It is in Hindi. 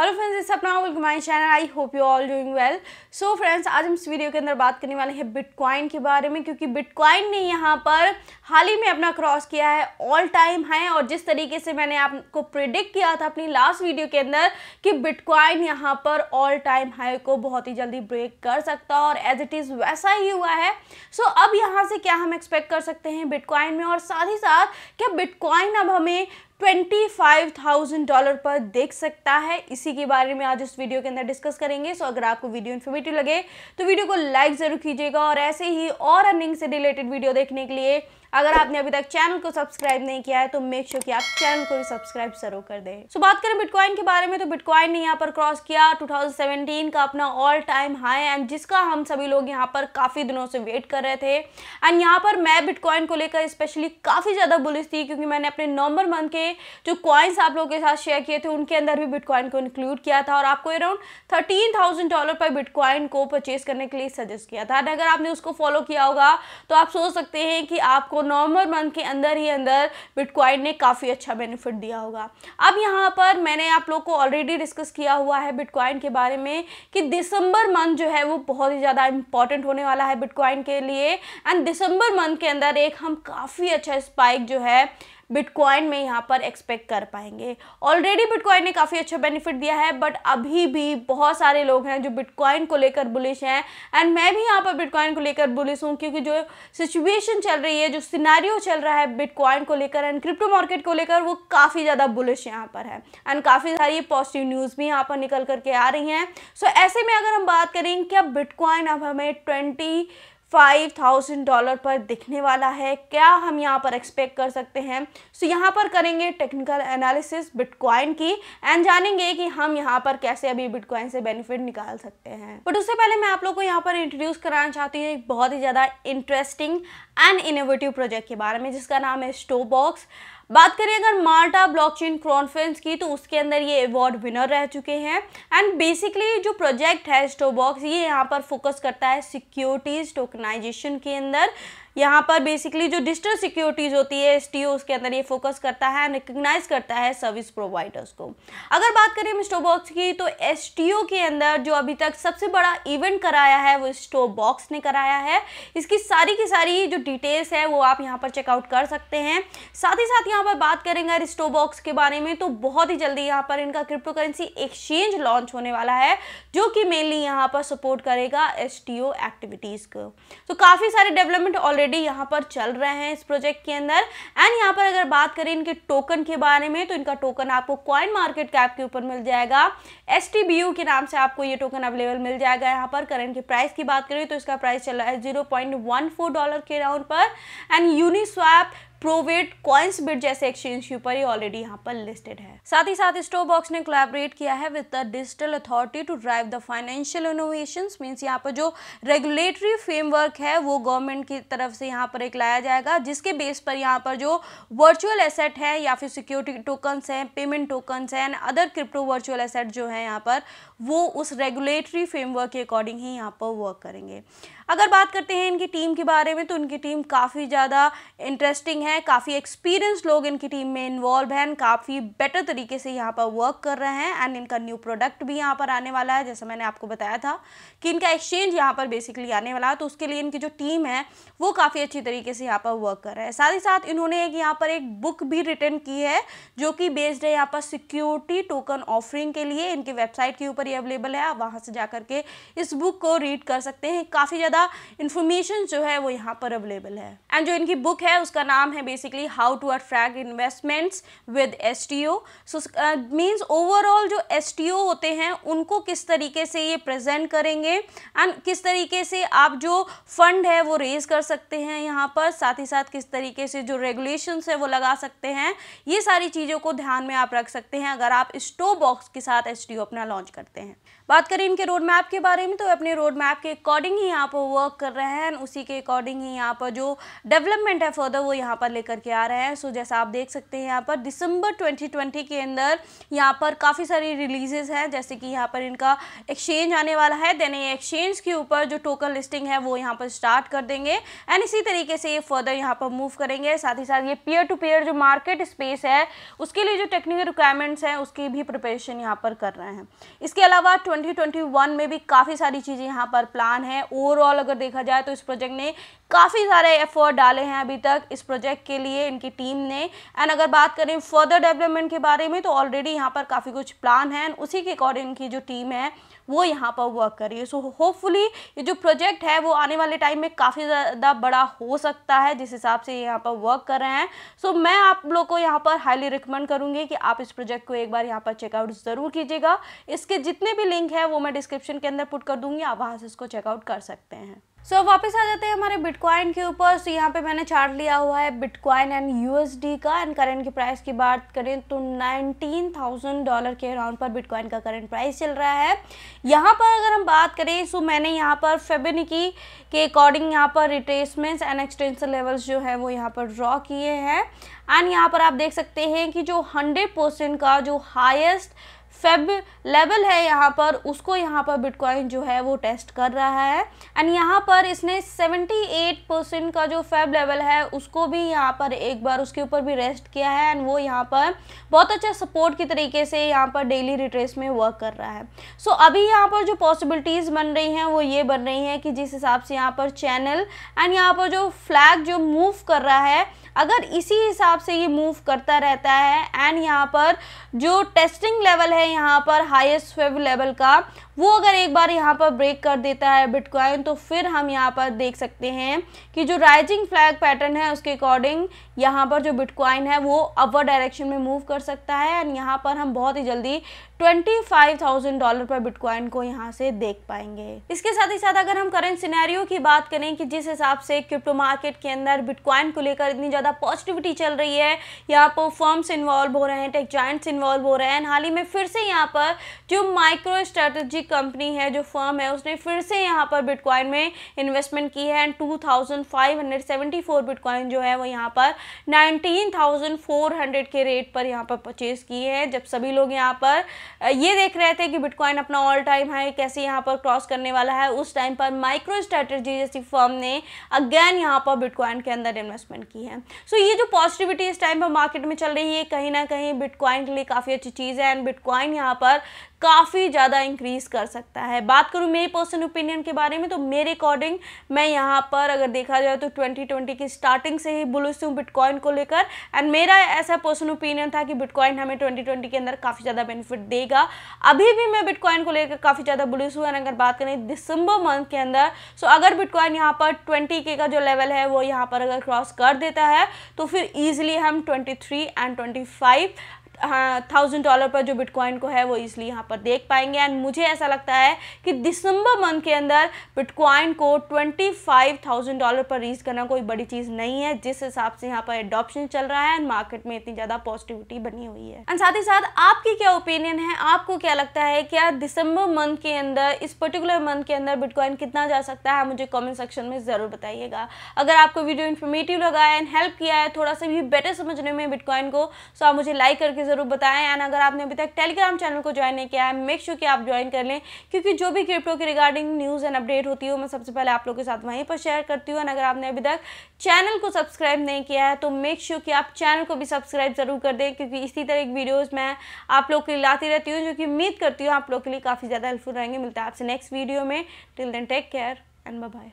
हेलो फ्रेंड्स इट्स अपना welcome my channel I hope you all doing well so friends आज हम इस वीडियो के अंदर बात करने वाले हैं बिटकॉइन के बारे में क्योंकि बिटकॉइन ने यहाँ पर हाल ही में अपना क्रॉस किया है ऑल टाइम है और जिस तरीके से मैंने आपको प्रिडिक्ट किया था अपनी लास्ट वीडियो के अंदर कि बिटकॉइन यहाँ पर ऑल टाइम हाई को बहुत ही जल्दी ब्रेक कर सकता है और एज इट इज़ वैसा ही हुआ है सो so, अब यहाँ से क्या हम एक्सपेक्ट कर सकते हैं बिटकॉइन में और साथ ही साथ क्या बिटकॉइन अब हमें 25,000 डॉलर पर देख सकता है इसी के बारे में आज इस वीडियो के अंदर डिस्कस करेंगे सो अगर आपको वीडियो इन्फॉर्मेटिव लगे तो वीडियो को लाइक ज़रूर कीजिएगा और ऐसे ही और अर्निंग से रिलेटेड वीडियो देखने के लिए अगर आपने अभी तक चैनल को सब्सक्राइब नहीं किया है तो मेक श्योर की आप चैनल को भी सब्सक्राइब जरूर कर दे सो बात करें बिटकॉइन के बारे में तो बिटकॉइन ने यहाँ पर क्रॉस किया टू का अपना ऑल टाइम हाई एंड जिसका हम सभी लोग यहाँ पर काफ़ी दिनों से वेट कर रहे थे एंड यहाँ पर मैं बिटकॉइन को लेकर स्पेशली काफ़ी ज़्यादा बुलिस थी क्योंकि मैंने अपने नवंबर मंथ के जो कॉइन्स आप लोगों के साथ शेयर किए थे उनके अंदर भी बिटकॉइन को इंक्लूड किया था और आपको अराउंड थर्टीन डॉलर पर बिटकॉइन को परचेज करने के लिए सजेस्ट किया था एंड अगर आपने उसको फॉलो किया होगा तो आप सोच सकते हैं कि आपको नवंबर मंथ के अंदर ही अंदर बिटकॉइन ने काफ़ी अच्छा बेनिफिट दिया होगा अब यहाँ पर मैंने आप लोग को ऑलरेडी डिस्कस किया हुआ है बिटकॉइन के बारे में कि दिसंबर मंथ जो है वो बहुत ही ज़्यादा इंपॉर्टेंट होने वाला है बिटकॉइन के लिए एंड दिसंबर मंथ के अंदर एक हम काफ़ी अच्छा स्पाइक जो है बिटकॉइन में यहाँ पर एक्सपेक्ट कर पाएंगे ऑलरेडी बिटकॉइन ने काफ़ी अच्छा बेनिफिट दिया है बट अभी भी बहुत सारे लोग हैं जो बिटकॉइन को लेकर बुलिश हैं एंड मैं भी यहाँ पर बिटकॉइन को लेकर बुलिश हूँ क्योंकि जो सिचुएशन चल रही है जो सिनारियो चल रहा है बिटकॉइन को लेकर एंड क्रिप्टो मार्केट को लेकर वो काफ़ी ज़्यादा बुलिश यहाँ पर है एंड काफ़ी सारी पॉजिटिव न्यूज़ भी यहाँ पर निकल करके आ रही हैं सो so, ऐसे में अगर हम बात करें क्या बिटकॉइन अब हमें ट्वेंटी फाइव थाउजेंड डॉलर पर दिखने वाला है क्या हम यहाँ पर एक्सपेक्ट कर सकते हैं सो so, यहाँ पर करेंगे टेक्निकल एनालिसिस बिटकॉइन की एंड जानेंगे कि हम यहाँ पर कैसे अभी बिटकॉइन से बेनिफिट निकाल सकते हैं बट उससे पहले मैं आप लोग को यहाँ पर इंट्रोड्यूस कराना चाहती हूँ एक बहुत ही ज़्यादा इंटरेस्टिंग एंड इनोवेटिव प्रोजेक्ट के बारे में जिसका नाम है स्टोबॉक्स बात करें अगर माल्टा ब्लॉकचेन क्रॉन्फ्रेंस की तो उसके अंदर ये अवार्ड विनर रह चुके हैं एंड बेसिकली जो प्रोजेक्ट है स्टोबॉक्स ये यहाँ पर फोकस करता है सिक्योरिटीज़ टोकनाइजेशन के अंदर यहाँ पर बेसिकली जो डिजिटल सिक्योरिटीज़ होती है एस उसके अंदर ये फोकस करता है रिकग्नाइज करता है सर्विस प्रोवाइडर्स को अगर बात करें हम स्टोबॉक्स की तो एस के अंदर जो अभी तक सबसे बड़ा इवेंट कराया है वो स्टोबॉक्स ने कराया है इसकी सारी की सारी जो डिटेल्स है वो आप यहाँ पर चेकआउट कर सकते हैं साथ ही साथ यहाँ पर बात करेंगे स्टोबॉक्स के बारे में तो बहुत ही जल्दी यहाँ पर इनका क्रिप्टो करेंसी एक्सचेंज लॉन्च होने वाला है जो कि मेनली यहाँ पर सपोर्ट करेगा एस एक्टिविटीज़ को तो काफ़ी सारे डेवलपमेंट ऑलरेडी ऑलरेडी यहाँ पर चल रहे हैं इस प्रोजेक्ट के अंदर एंड यहाँ पर अगर बात करें इनके टोकन के बारे में तो इनका टोकन आपको कॉइन मार्केट कैप के ऊपर मिल जाएगा एस के नाम से आपको ये टोकन अवेलेबल मिल जाएगा यहाँ पर करेंट के प्राइस की बात करें तो इसका प्राइस चल रहा है जीरो डॉलर के राउंड पर and Uniswap ProBit Coinsbit जैसे एक्सचेंज के ऊपर ही ऑलरेडी यहाँ पर लिस्टेड है साथ ही साथ स्टोर बॉक्स ने कोलेबरेट किया है with the digital authority to drive the financial innovation means यहाँ पर जो रेगुलेटरी फ्रेमवर्क है वो गवर्नमेंट की तरफ से यहाँ पर एक लाया जाएगा जिसके बेस पर यहाँ पर जो वर्चुअल एसेट है या फिर सिक्योरिटी टोकन्स हैं पेमेंट टोकन्स हैं and other crypto virtual asset जो है यहाँ पर वो उस रेगुलेटरी फ्रेमवर्क के अकॉर्डिंग ही यहाँ पर वर्क करेंगे अगर बात करते हैं इनकी टीम के बारे में तो इनकी टीम काफ़ी ज़्यादा इंटरेस्टिंग है काफ़ी एक्सपीरियंस लोग इनकी टीम में इन्वॉल्व हैं काफ़ी बेटर तरीके से यहाँ पर वर्क कर रहे हैं एंड इनका न्यू प्रोडक्ट भी यहाँ पर आने वाला है जैसे मैंने आपको बताया था कि इनका एक्सचेंज यहाँ पर बेसिकली आने वाला है तो उसके लिए इनकी जो टीम है वो काफ़ी अच्छी तरीके से यहाँ पर वर्क कर रहे हैं साथ ही साथ इन्होंने एक यहाँ पर एक बुक भी रिटर्न की है जो कि बेस्ड है यहाँ पर सिक्योरिटी टोकन ऑफरिंग के लिए इनके वेबसाइट के ऊपर ये अवेलेबल है आप वहाँ से जा करके इस बुक को रीड कर सकते हैं काफ़ी ज़्यादा ज़्यादा इन्फॉर्मेशन जो है वो यहाँ पर अवेलेबल है एंड जो इनकी बुक है उसका नाम है basically how to attract investments with S T O so means overall जो एस टी ओ होते हैं उनको किस तरीके से ये प्रेजेंट करेंगे एंड किस तरीके से आप जो फंड है वो रेज कर सकते हैं यहाँ पर साथ ही साथ किस तरीके से जो रेगुलेशन है वो लगा सकते हैं ये सारी चीज़ों को ध्यान में आप रख सकते हैं अगर आप स्टो बॉक्स के साथ एस टी ओ अपना लॉन्च करते हैं बात करें इनके रोड मैप के बारे में तो अपने रोड मैप के अकॉर्डिंग ही आप वर्क कर रहे हैं उसी के अकॉर्डिंग ही यहाँ पर जो डेवलपमेंट है फर्दर वो यहाँ पर लेकर के आ रहे हैं सो so, जैसा आप देख सकते हैं यहाँ पर दिसंबर 2020 के अंदर यहाँ पर काफ़ी सारी रिलीजेज हैं जैसे कि यहाँ पर इनका एक्सचेंज आने वाला है देन एक्सचेंज के ऊपर जो टोकन लिस्टिंग है वो यहाँ पर स्टार्ट कर देंगे एंड इसी तरीके से ये फर्दर यहाँ पर मूव करेंगे साथ ही साथ ये पीयर टू पीयर जो मार्केट स्पेस है उसके लिए जो टेक्निकल रिक्वायरमेंट्स हैं उसकी भी प्रिपरेशन यहाँ पर कर रहे हैं इसके अलावा ट्वेंटी में भी काफ़ी सारी चीज़ें यहाँ पर प्लान है ओवरऑल अगर देखा जाए तो इस प्रोजेक्ट ने काफ़ी सारे एफर्ट डाले हैं अभी तक इस प्रोजेक्ट के लिए इनकी टीम ने एंड अगर बात करें फर्दर डेवलपमेंट के बारे में तो ऑलरेडी यहाँ पर काफ़ी कुछ प्लान है उसी के अकॉर्डिंग इनकी जो टीम है वो यहाँ पर वर्क कर रही है सो होपफुली ये जो प्रोजेक्ट है वो आने वाले टाइम में काफ़ी ज़्यादा बड़ा हो सकता है जिस हिसाब से यहाँ पर वर्क कर रहे हैं सो so, मैं आप लोग को यहाँ पर हाईली रिकमेंड करूँगी कि आप इस प्रोजेक्ट को एक बार यहाँ पर चेकआउट ज़रूर कीजिएगा इसके जितने भी लिंक है वो मैं डिस्क्रिप्शन के अंदर पुट कर दूँगी आप वहाँ से इसको चेकआउट कर सकते हैं रहे हैं सो so, वापस आ जाते हैं हमारे बिटकॉइन के ऊपर सो so, यहाँ पे मैंने चार्ट लिया हुआ है बिटकॉइन एंड यूएसडी का एंड करेंट की प्राइस की बात करें तो 19,000 डॉलर के अराउंड पर बिटकॉइन का करेंट प्राइस चल रहा है यहाँ पर अगर हम बात करें सो so मैंने यहाँ पर फेबिनिकी के अकॉर्डिंग यहाँ पर रिट्रेसमेंट्स एंड एक्सटेंशन लेवल्स जो है वो यहाँ पर ड्रॉ किए हैं एंड यहाँ पर आप देख सकते हैं कि जो हंड्रेड का जो हाइस्ट फेब लेवल है यहाँ पर उसको यहाँ पर बिटकॉइन जो है वो टेस्ट कर रहा है एंड यहाँ पर इसने 78 परसेंट का जो फेब लेवल है उसको भी यहाँ पर एक बार उसके ऊपर भी रेस्ट किया है एंड वो यहाँ पर बहुत अच्छा सपोर्ट की तरीके से यहाँ पर डेली रिट्रेस में वर्क कर रहा है सो so, अभी यहाँ पर जो पॉसिबिलिटीज़ बन रही हैं वो ये बन रही हैं कि जिस हिसाब से यहाँ पर चैनल एंड यहाँ पर जो फ्लैग जो मूव कर रहा है अगर इसी हिसाब से ये मूव करता रहता है एंड यहाँ पर जो टेस्टिंग लेवल है है यहाँ पर हाईएस्ट फेव लेवल का वो अगर एक बार यहाँ पर ब्रेक कर देता है बिटकॉइन तो फिर हम यहाँ पर देख सकते हैं कि जो राइजिंग फ्लैग पैटर्न है उसके अकॉर्डिंग यहाँ पर जो बिटकॉइन है वो अपर डायरेक्शन में मूव कर सकता है एंड यहाँ पर हम बहुत ही जल्दी ट्वेंटी फाइव थाउजेंड डॉलर पर बिटकॉइन को यहाँ से देख पाएंगे इसके साथ ही साथ अगर हम करेंट सिनेरियो की बात करें कि जिस हिसाब से क्रिप्टो मार्केट के अंदर बिटकॉइन को लेकर इतनी ज़्यादा पॉजिटिविटी चल रही है यहाँ पर फर्म्स इन्वॉल्व हो रहे हैं टेक जॉइंट्स इन्वॉल्व हो रहे हैं हाल ही में फिर से यहाँ पर जो माइक्रो स्ट्रेटेजिक कंपनी है जो फर्म है उसने फिर से यहाँ पर बिटकॉइन में इन्वेस्टमेंट की है and two thousand five hundred seventy four bitcoin जो है वो यहाँ पर नाइनटीन थाउजेंड फोर हंड्रेड के रेट पर यहाँ पर परचेज़ की है जब सभी लोग यहाँ पर ये देख रहे थे कि बिटकॉइन अपना ऑल टाइम हाई कैसे यहाँ पर क्रॉस करने वाला है उस टाइम पर माइक्रो स्ट्रैटेजी जैसी फर्म ने अगेन यहाँ पर बिटकॉइन के अंदर इन्वेस्टमेंट की है सो so, ये जो पॉजिटिविटी इस टाइम पर मार्केट में चल रही है कहीं ना कहीं बिटकॉइन के लिए काफ़ी अच्छी चीज़ है एंड बिटकॉइन यहाँ पर काफ़ी ज़्यादा इंक्रीज़ कर सकता है बात करूँ मेरी पर्सनल ओपिनियन के बारे में तो मेरे अकॉर्डिंग मैं यहाँ पर अगर देखा जाए तो 2020 की स्टार्टिंग से ही बुलिश हूँ बिटकॉइन को लेकर एंड मेरा ऐसा पर्सनल ओपिनियन था कि बिटकॉइन हमें 2020 के अंदर काफ़ी ज़्यादा बेनिफिट देगा अभी भी मैं बिटकॉइन को लेकर काफ़ी ज़्यादा बुलिस हूँ एंड अगर बात करें दिसंबर मंथ के अंदर सो अगर बिटकॉइन यहाँ पर ट्वेंटी के का जो लेवल है वो यहाँ पर अगर क्रॉस कर देता है तो फिर ईजिली हम ट्वेंटी एंड ट्वेंटी थाउजेंड हाँ, डॉलर पर जो बिटकॉइन को है वो इसलिए यहाँ पर देख पाएंगे एंड मुझे ऐसा लगता है कि दिसंबर मंथ के अंदर बिटकॉइन को ट्वेंटी फाइव थाउजेंड डॉलर पर रीज करना कोई बड़ी चीज़ नहीं है जिस हिसाब से यहाँ पर एडॉप्शन चल रहा है एंड मार्केट में इतनी ज़्यादा पॉजिटिविटी बनी हुई है एंड साथ ही साथ आपकी क्या ओपिनियन है आपको क्या लगता है क्या दिसंबर मंथ के अंदर इस पर्टिकुलर मंथ के अंदर बिटकॉइन कितना जा सकता है मुझे कॉमेंट सेक्शन में ज़रूर बताइएगा अगर आपको वीडियो इन्फॉर्मेटिव लगा है एंड हेल्प किया है थोड़ा सा भी बेटर समझने में बिटकॉइन को सो तो आप मुझे लाइक करके ज़रूर बताएं एंड अगर आपने अभी तक टेलीग्राम चैनल को ज्वाइन नहीं किया है मेक श्योर sure कि आप ज्वाइन कर लें क्योंकि जो भी क्रिप्टो के रिगार्डिंग न्यूज़ एंड अपडेट होती है हो, मैं सबसे पहले आप लोग के साथ वहीं पर शेयर करती हूँ एंड अगर आपने अभी तक चैनल को सब्सक्राइब नहीं किया है तो मेक श्योर sure कि आप चैनल को भी सब्सक्राइब ज़रूर कर दें क्योंकि इसी तरह की वीडियोज़ मैं आप लोग के लिए लाती रहती हूँ जो कि उम्मीद करती हूँ आप लोग के लिए काफ़ी ज़्यादा हेल्पफुल रहेंगे मिलता है आपसे नेक्स्ट वीडियो में till then take care and bye